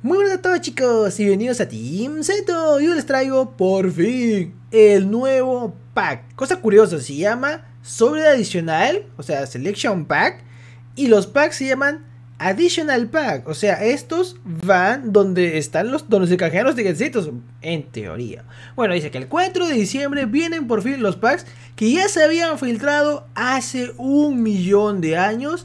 Muy buenas a todos chicos y bienvenidos a Team Zeto. Yo les traigo por fin el nuevo pack. Cosa curiosa, se llama sobre adicional, o sea, selection pack. Y los packs se llaman additional pack. O sea, estos van donde están los donde se canjean los ticketcitos. En teoría. Bueno, dice que el 4 de diciembre vienen por fin los packs que ya se habían filtrado hace un millón de años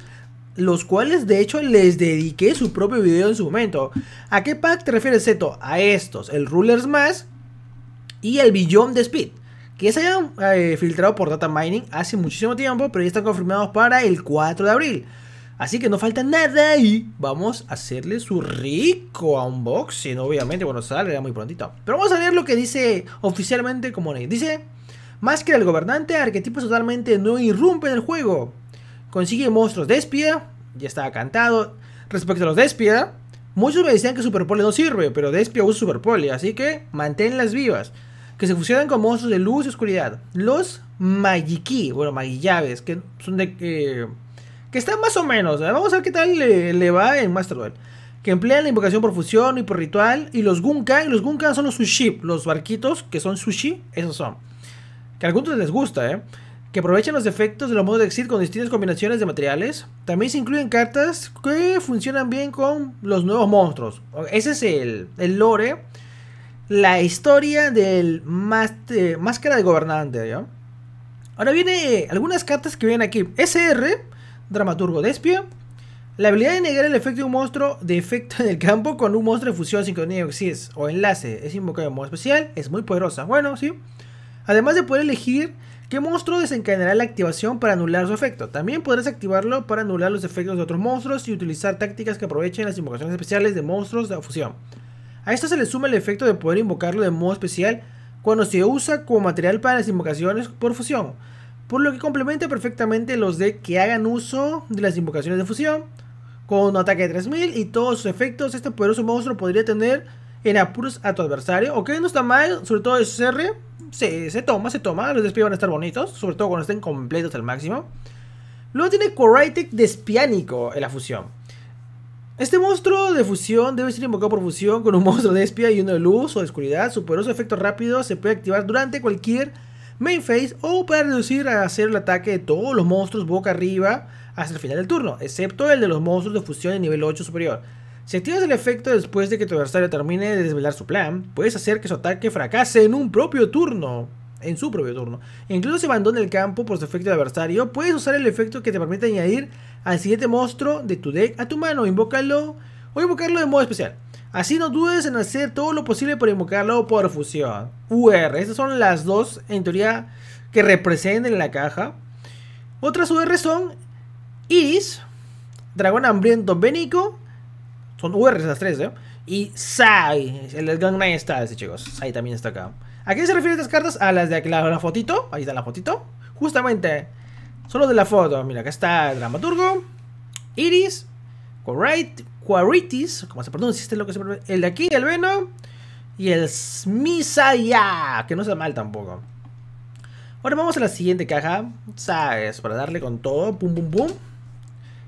los cuales de hecho les dediqué su propio video en su momento. ¿A qué pack te refieres, Zeto? A estos, el Rulers Más y el Billón de Speed. Que se hayan eh, filtrado por Data Mining hace muchísimo tiempo, pero ya están confirmados para el 4 de abril. Así que no falta nada y vamos a hacerle su rico unboxing, obviamente. Bueno, sale muy prontito. Pero vamos a ver lo que dice oficialmente como Dice, más que el gobernante, arquetipos totalmente no irrumpen el juego. Consigue monstruos de espía, ya estaba cantado. Respecto a los Despia, muchos me decían que Superpole no sirve, pero Despia usa Superpole, así que manténlas vivas. Que se fusionan Con monstruos de luz y oscuridad. Los Magiki, bueno, Magillaves, que son de que. que están más o menos. ¿eh? Vamos a ver qué tal le, va en Master Duel. Que emplean la invocación por fusión y por ritual. Y los Gunka y los Gunka son los Sushi, los barquitos que son sushi, esos son. Que a algunos les gusta, ¿eh? que aprovechan los efectos de los modos de Exit con distintas combinaciones de materiales. También se incluyen cartas que funcionan bien con los nuevos monstruos. Ese es el, el lore, la historia del eh, Máscara de Gobernante. Ahora viene eh, algunas cartas que vienen aquí. SR, Dramaturgo Despia. La habilidad de negar el efecto de un monstruo de efecto en el campo con un monstruo de fusión, sincronía, o enlace es invocado en modo especial. Es muy poderosa. Bueno, sí. Además de poder elegir qué monstruo desencadenará la activación para anular su efecto. También podrás activarlo para anular los efectos de otros monstruos y utilizar tácticas que aprovechen las invocaciones especiales de monstruos de fusión. A esto se le suma el efecto de poder invocarlo de modo especial cuando se usa como material para las invocaciones por fusión, por lo que complementa perfectamente los de que hagan uso de las invocaciones de fusión. Con un ataque de 3000 y todos sus efectos, este poderoso monstruo podría tener en apuros a tu adversario, ok, no está mal, sobre todo es CR, se, toma, se toma. Los Despia van a estar bonitos, sobre todo cuando estén completos al máximo. Luego tiene Quarritic Despiánico en la fusión. Este monstruo de fusión debe ser invocado por fusión con un monstruo de espía y uno de luz o de oscuridad. Su poderoso efecto rápido se puede activar durante cualquier main phase o para reducir a hacer el ataque de todos los monstruos boca arriba hasta el final del turno, excepto el de los monstruos de fusión de nivel 8 superior. Si activas el efecto después de que tu adversario termine de desvelar su plan, puedes hacer que su ataque fracase en un propio turno. En su propio turno. incluso si abandona el campo por su efecto de adversario, puedes usar el efecto que te permite añadir al siguiente monstruo de tu deck a tu mano. Invócalo o invocarlo de modo especial. Así no dudes en hacer todo lo posible por invocarlo por fusión. UR. Estas son las dos, en teoría, que representan la caja. Otras UR son Is, Dragón Hambriento Bénico son UR, esas tres, ¿eh? Y Sai, el Nine está ese, chicos. Sai también está acá. ¿A qué se refieren estas cartas? A las de aquí, la, la fotito. Ahí está la fotito. Justamente, solo de la foto. Mira, acá está el Dramaturgo, Iris, Quaritis, ¿Cómo se pronuncia, este lo que se El de aquí, el veno Y el Smisaya, que no está mal tampoco. Ahora vamos a la siguiente caja, ¿sabes? Para darle con todo, pum, pum, pum.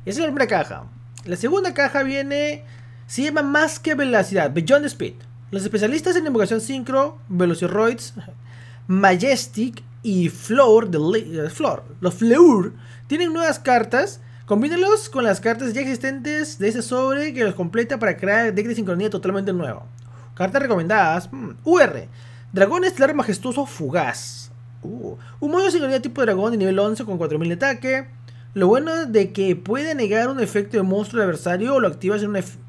Esa es la primera caja. La segunda caja viene se llama más que velocidad, Beyond Speed. Los especialistas en Invocación sincro, Velociroids Majestic y Floor, de eh, Floor, los Fleur, tienen nuevas cartas. Combínelos con las cartas ya existentes de ese sobre que los completa para crear deck de sincronía totalmente nuevo. Cartas recomendadas. Mm, UR. Dragón Estelar Majestuoso Fugaz. Uh, un modo de sincronía tipo dragón de nivel 11 con 4000 de ataque. Lo bueno de que puede negar un efecto de monstruo adversario o lo activas en un efecto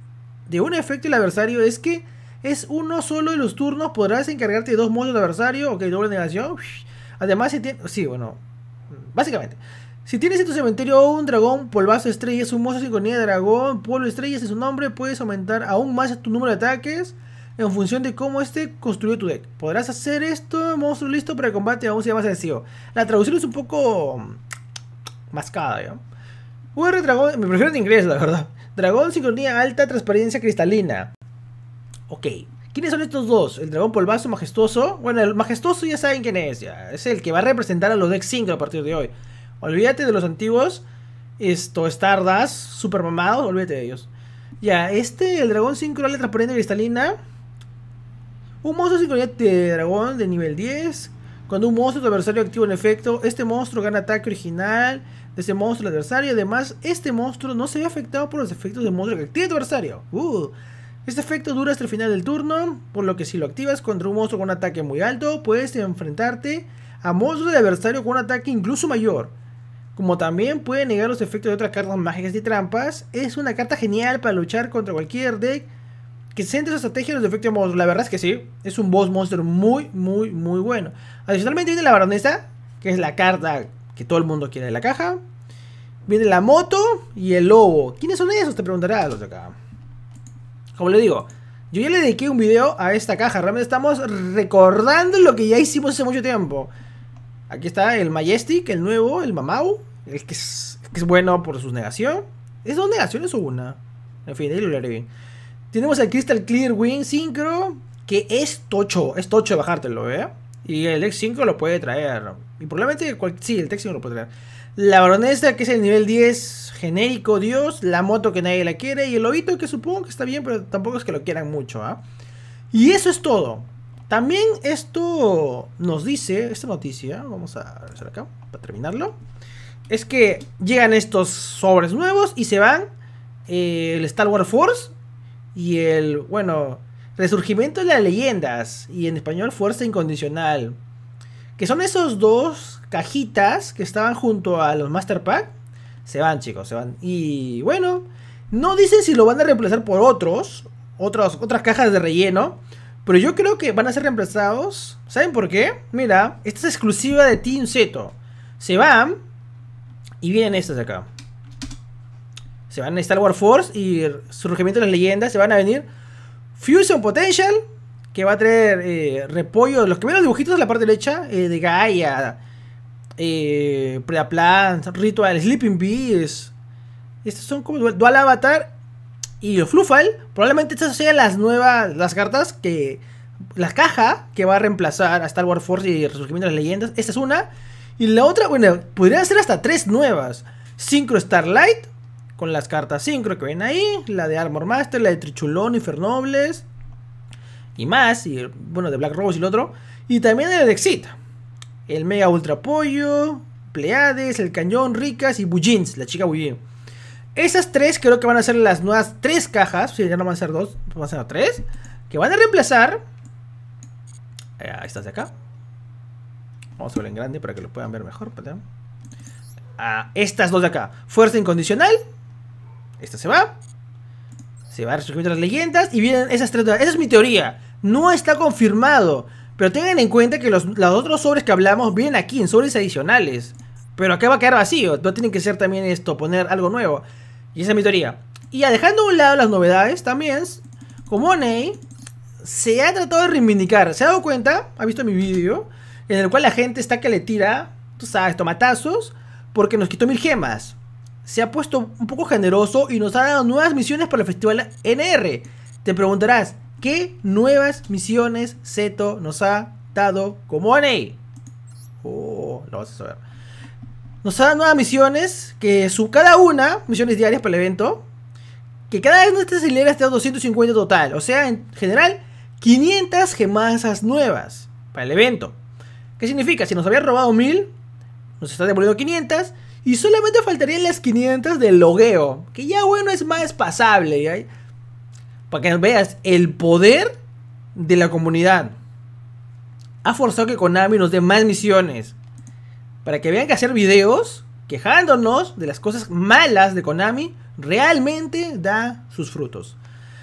de un efecto el adversario es que es uno solo de los turnos, podrás encargarte de dos modos del adversario, ok, doble negación. Además, si tienes... Sí, bueno, básicamente. Si tienes en tu cementerio un dragón, polvazo estrellas, un sin sincronía de dragón, Pueblo estrellas es su nombre, puedes aumentar aún más tu número de ataques en función de cómo este construyó tu deck. Podrás hacer esto, monstruo listo para el combate aún sea más sencillo. La traducción es un poco mascada, yo UR dragón, me prefiero en inglés, la verdad. Dragón sincronía alta, transparencia cristalina. Ok. ¿Quiénes son estos dos? ¿El dragón polvazo majestuoso? Bueno, el majestuoso ya saben quién es. Es el que va a representar a los decks 5 a partir de hoy. Olvídate de los antiguos. Esto, Stardust, super mamados, olvídate de ellos. Ya, este, el dragón sincronía transparencia cristalina. Un monstruo sincronía de dragón de nivel 10. Cuando un monstruo de adversario activa un efecto, este monstruo gana ataque original de ese monstruo adversario. Además, este monstruo no se ve afectado por los efectos del monstruo que activa tu adversario. Uh. Este efecto dura hasta el final del turno, por lo que si lo activas contra un monstruo con un ataque muy alto, puedes enfrentarte a monstruos de adversario con un ataque incluso mayor. Como también puede negar los efectos de otras cartas mágicas y trampas, es una carta genial para luchar contra cualquier deck que centre su estrategia los efectos de La verdad es que sí, es un boss monster muy, muy, muy bueno. Adicionalmente viene la baronesa, que es la carta que todo el mundo quiere en la caja. Viene la moto y el lobo. ¿Quiénes son esos? Te preguntará los de acá. Como le digo, yo ya le dediqué un video a esta caja. Realmente estamos recordando lo que ya hicimos hace mucho tiempo. Aquí está el Majestic, el nuevo, el Mamau. El que es, que es bueno por sus negación. ¿Es dos negaciones o una? En fin, ahí lo leeré bien. Tenemos el Crystal Clear Wing Synchro, que es tocho, es tocho de bajártelo, ¿eh? Y el x 5 lo puede traer. Y probablemente, sí, el x 5 lo puede traer. La baronesa, que es el nivel 10, genérico, Dios. La moto que nadie la quiere. Y el lobito, que supongo que está bien, pero tampoco es que lo quieran mucho, ¿eh? Y eso es todo. También esto nos dice, esta noticia, vamos a hacer acá para terminarlo, es que llegan estos sobres nuevos y se van eh, el Star Wars Force y el, bueno, Resurgimiento de las Leyendas y en español Fuerza Incondicional. Que son esos dos cajitas que estaban junto a los Master Pack. Se van, chicos, se van. Y bueno, no dicen si lo van a reemplazar por otros, otras otras cajas de relleno. Pero yo creo que van a ser reemplazados. ¿Saben por qué? Mira, esta es exclusiva de Team Zeto. Se van y vienen estas de acá se van a Star Wars Force y Surgimiento de las Leyendas, se van a venir Fusion Potential, que va a traer eh, repollo, los que los dibujitos de la parte derecha, eh, de Gaia, eh, Preaplant, Ritual, Sleeping Bees. Estos son como Dual Avatar y Flufal. Probablemente estas sean las nuevas, las cartas que... La caja que va a reemplazar a Star Wars Force y Surgimiento de las Leyendas. Esta es una. Y la otra, bueno, podrían ser hasta tres nuevas. Synchro Starlight, con las cartas sincro que ven ahí, la de Armor Master, la de Trichulón y y más, y bueno, de Black Rose y el otro, y también el exit el Mega Ultra Apoyo, Pleades, el Cañón, Ricas y Bujins la chica Bullin. Esas tres creo que van a ser las nuevas tres cajas, si ya no van a ser dos, van a ser tres, que van a reemplazar. Eh, a estas de acá. Vamos a ver en grande para que lo puedan ver mejor. A ah, estas dos de acá. Fuerza incondicional esta se va. Se va a resurgir las leyendas y vienen esas tres. Esa es mi teoría. No está confirmado. Pero tengan en cuenta que los, los otros sobres que hablamos vienen aquí en sobres adicionales. Pero acá va a quedar vacío. No tienen que ser también esto, poner algo nuevo. Y esa es mi teoría. Y ya dejando a un lado las novedades, también como ney se ha tratado de reivindicar. ¿Se ha dado cuenta? Ha visto mi video en el cual la gente está que le tira, tú sabes, tomatazos, porque nos quitó mil gemas se ha puesto un poco generoso y nos ha dado nuevas misiones para el Festival NR. Te preguntarás, ¿qué nuevas misiones Zeto nos ha dado como NE? Oh, lo vas a saber. Nos ha dado nuevas misiones, que su cada una, misiones diarias para el evento, que cada vez nuestras hileras te da 250 total, o sea, en general, 500 gemasas nuevas para el evento. ¿Qué significa? Si nos habían robado 1000, nos está devolviendo 500 y solamente faltarían las 500 del logueo, que ya bueno es más pasable. Para que veas el poder de la comunidad. Ha forzado que Konami nos dé más misiones. Para que vean que hacer videos quejándonos de las cosas malas de Konami realmente da sus frutos.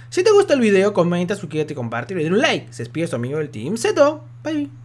Si te gusta el video, comenta, suscríbete, comparte y le un like. Se despide su amigo del Team Seto. Bye.